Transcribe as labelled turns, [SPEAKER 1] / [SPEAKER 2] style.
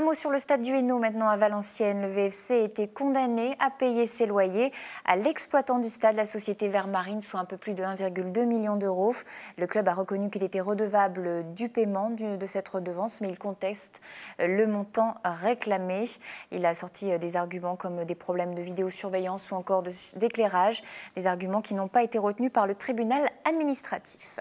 [SPEAKER 1] Un mot sur le stade du Hainaut maintenant à Valenciennes. Le VFC a été condamné à payer ses loyers à l'exploitant du stade, la société Vermarine, soit un peu plus de 1,2 million d'euros. Le club a reconnu qu'il était redevable du paiement de cette redevance, mais il conteste le montant réclamé. Il a sorti des arguments comme des problèmes de vidéosurveillance ou encore d'éclairage, des arguments qui n'ont pas été retenus par le tribunal administratif.